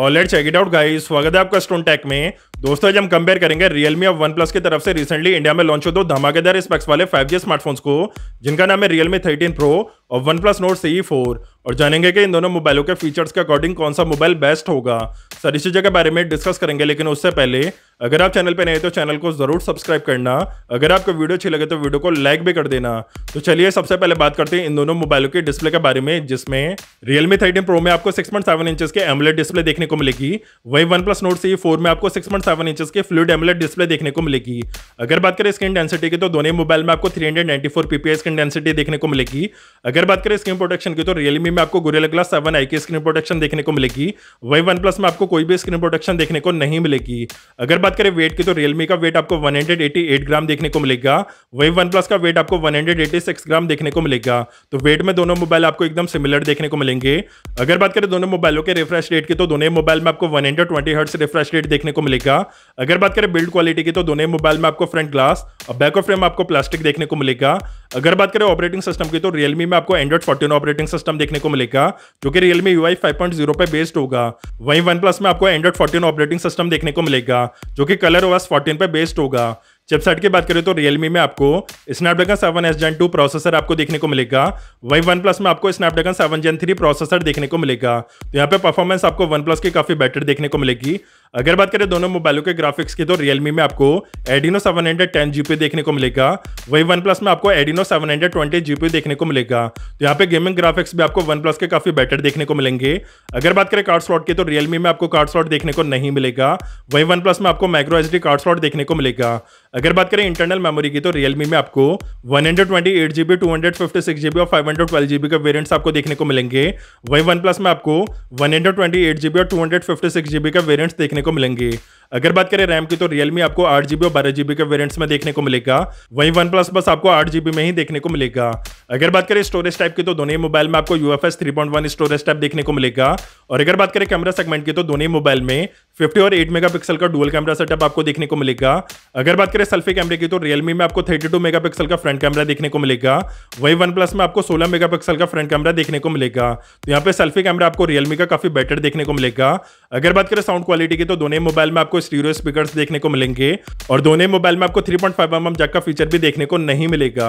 और let's check it out guys स्वागत है आपका स्टोन टेक में दोस्तों आज हम कंपेयर करेंगे रियलमी और वन प्लस की तरफ से रिसेंटली इंडिया में लॉन्च हो दो धमाकेदार स्पेक्स वाले 5G स्मार्टफोन्स को जिनका नाम है रियलमी 13 प्रो और OnePlus Nord C four और जानेंगे कि इन दोनों मोबाइलों के फीचर्स के अकॉर्डिंग कौन सा मोबाइल बेस्ट होगा सारी चीज़ों के बारे में डिस्कस करेंगे लेकिन उससे पहले अगर आप चैनल पे नए तो चैनल को जरूर सब्सक्राइब करना अगर आपको वीडियो अच्छी लगे तो वीडियो को लाइक भी कर देना तो चलिए सबसे पहले बात करते हैं इन दोनों मोबाइलों के डिस्प्ले के बारे में जिसमें रियलमी थर्टीन प्रो में आपको सिक्स पॉइंट सेवन इंचज के एमलेट डिस्प्ले देखने को मिलेगी वही OnePlus Nord C four में आपको सिक्स पॉइंट सेवन इंच के फ्लूड एमलेट डिस्प्ले देखने को मिलेगी अगर बात करें स्क्रीन डेंसिटी की तो दोनों मोबाइल में आपको three hundred ninety four PPI screen density देखने को मिलेगी अगर बात करें स्क्रीन प्रोटेक्शन की तो रियलमी में आपको गुरेल ग्लास सेवन आई की स्क्रीन प्रोटेक्शन देखने को मिलेगी वही वन प्लस में आपको कोई भी स्क्रीन प्रोटेक्शन देखने को नहीं मिलेगी अगर बात बात करें वेट की तो रियलमी का वेट आपको 188 ग्राम देखने को मिलेगा वही वन प्लस का वेट आपको 186 ग्राम देखने को मिलेगा तो वेट में दोनों मोबाइल आपको एकदम सिमिलर देखने को मिलेंगे अगर बात करें दोनों मोबाइलों के रिफ्रेश रेट की तो दोनों मोबाइल में आपको वन हंड्रेड रिफ्रेश रेट देखने को मिलेगा अगर बात करें बिल्ड क्वालिटी की तो दोनों मोबाइल में आपको फ्रंट ग्लास अब बैक ऑफ फ्रेम आपको प्लास्टिक देखने को मिलेगा अगर बात करें ऑपरेटिंग सिस्टम की तो रियलमी में आपको एंड्रॉइड फोर्टीन ऑपरेटिंग सिस्टम देखने को मिलेगा जो कि रियलमी यू आई पे बेस्ड होगा वहीं वन प्लस में आपको एंड्रॉइड फोर्टीन ऑपरेटिंग सिस्टम देखने को मिलेगा जो कि कलर ओएस फोर्टीन पर बेस्ड होगा चिपसेट की बात करें तो रियलमी में आपको Snapdragon seven S gen two processor आपको देखने को मिलेगा वहीं वन प्लस में आपको Snapdragon seven gen three processor देखने को मिलेगा तो यहाँ पे परफॉर्मेंस आपको वन प्लस की काफी बेटर देखने को मिलेगी अगर बात करें दोनों मोबाइलों के ग्राफिक्स की तो रियलमी में आपको Adreno seven hundred ten GPU देखने को मिलेगा वही वन प्लस में आपको Adreno seven hundred twenty GPU देखने को मिलेगा तो यहाँ पे गेमिंग ग्राफिक्स भी आपको वन प्लस के काफी बेटर देखने को मिलेंगे अगर बात करें कार्ड स्लॉट की तो रियलमी में आपको कार्ड स्लॉट देखने को नहीं मिलेगा वही वन प्लस में आपको माइक्रो एच कार्ड स्लॉट देखने को मिलेगा अगर बात करें इंटरनल मेमोरी की तो रियलमी में आपको one hundred twenty eight GB two hundred fifty six GB और फाइव हंड्रेड ट्वेल्व जीबी का वेरियंट्स आपको देखने को मिलेंगे वही वन प्लस में आपको one hundred twenty eight GB और two hundred fifty six GB का वेरियंट्स देखने देखने को मिलेंगे अगर बात करें रैम की तो रियलमी आपको आठ जीबी और बारह जीबी के वेरियंट्स में देखने को मिलेगा वहीं वन प्लस बस आपको आठ जीबी में ही देखने को मिलेगा अगर बात करें स्टोरेज टाइप की तो दोनों ही मोबाइल में आपको U F three point one storage type देखने को मिलेगा और अगर बात करें कैमरा सेगमेंट की तो दोनों ही मोबाइल में फिफ्टी और मेगा मेगापिक्सल का डुअल कैमरा सेटअप आपको देखने को मिलेगा अगर बात करें सेल्फी कैमरे की तो रियलमी में आपको थर्टी मेगा मेगापिक्सल का फ्रंट कैमरा देखने को मिलेगा वही वन प्लस में आपको मेगा मेगापिक्सल का फ्रंट कैमरा देखने को मिलेगा तो यहाँ पे सेल्फी कैमरा आपको रियलमी का काफी बेटर देखने को मिलेगा अगर बात करें साउंड क्वालिटी की तो दोनों मोबाइल में आपको स्टीरियो स्पीकर देखने को मिलेंगे और दोनों मोबाइल में आपको three point five M M jack का फीचर भी देखने को नहीं मिलेगा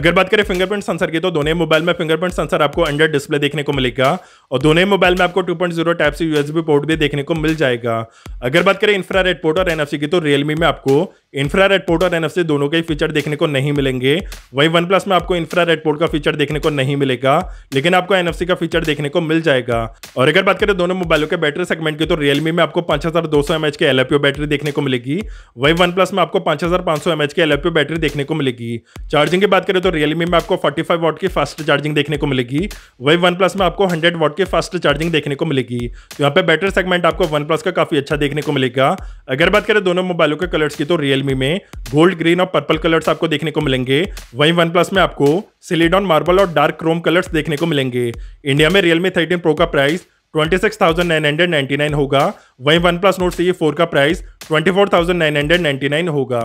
अगर बात करें फिंगरप्रिंट सेंसर की तो दोनों मोबाइल में फिंगरप्रिंट सेंसर आपको अंडर डिस्प्ले देखने को मिलेगा और दोनों मोबाइल में आपको टू पॉइंट जीरो टाइप से यूएसबी पोर्ट भी देखने को मिल जाएगा अगर बात करें इंफ्रारेड पोर्ट और एनएफसी की तो रियलमी में आपको इंफ्रा रेड पोर्ट और एनएफसी दोनों के फीचर देखने को नहीं मिलेंगे वही वन प्लस में आपको इंफ्रा रेड पोर्ट का फीचर देखने को नहीं मिलेगा लेकिन आपको एनएफसी का फीचर देखने को मिल जाएगा और अगर बात करें दोनों मोबाइलों के बैटरी सेगमेंट की तो रियलमी में आपको पांच हजार दो सौ एमएच के एलएपीओ बैटरी देखने को मिलेगी वही वन प्लस में आपको पांच हजार पांच सौ एमएच के एलएपीओ बैटरी देखने को मिलेगी चार्जिंग की बात करें तो रियलमी में आपको फोर्टी फाइव वॉट की फास्ट चार्जिंग देखने को मिलेगी वही वन प्लस में आपको हंड्रेड वॉट की फास्ट चार्जिंग देखने को मिलेगी तो यहाँ पे बैटरी सेगमेंट आपको वन प्लस का काफी अच्छा देखने को मिलेगा अगर बात करें दोनों मोबाइलों के कलर्स की तो रियल रियलमी में गोल्ड ग्रीन और पर्पल कलर्स आपको देखने को मिलेंगे वहीं वन प्लस में आपको सिलीडॉन मार्बल और डार्क क्रोम कलर्स देखने को मिलेंगे इंडिया में रियलमी थर्टीन प्रो का प्राइस 26,999 होगा वहीं OnePlus Nord C four का प्राइस 24,999 होगा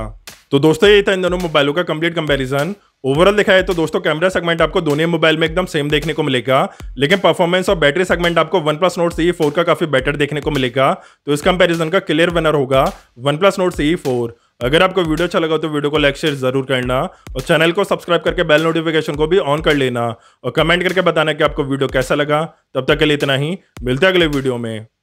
तो दोस्तों ये था इन दोनों मोबाइलों का कंप्लीट कंपैरिजन ओवरऑल देखा है तो दोस्तों कैमरा सेगमेंट आपको दोनों मोबाइल में एकदम सेम देखने को मिलेगा लेकिन परफॉर्मेंस और बैटरी सेगमेंट आपको OnePlus Nord C four का काफी बेटर देखने को मिलेगा तो इस कंपैरिजन का क्लियर विनर होगा OnePlus Nord C four अगर आपको वीडियो अच्छा लगा तो वीडियो को लाइक शेयर जरूर करना और चैनल को सब्सक्राइब करके बेल नोटिफिकेशन को भी ऑन कर लेना और कमेंट करके बताना कि आपको वीडियो कैसा लगा तब तक के लिए इतना ही मिलते हैं अगले वीडियो में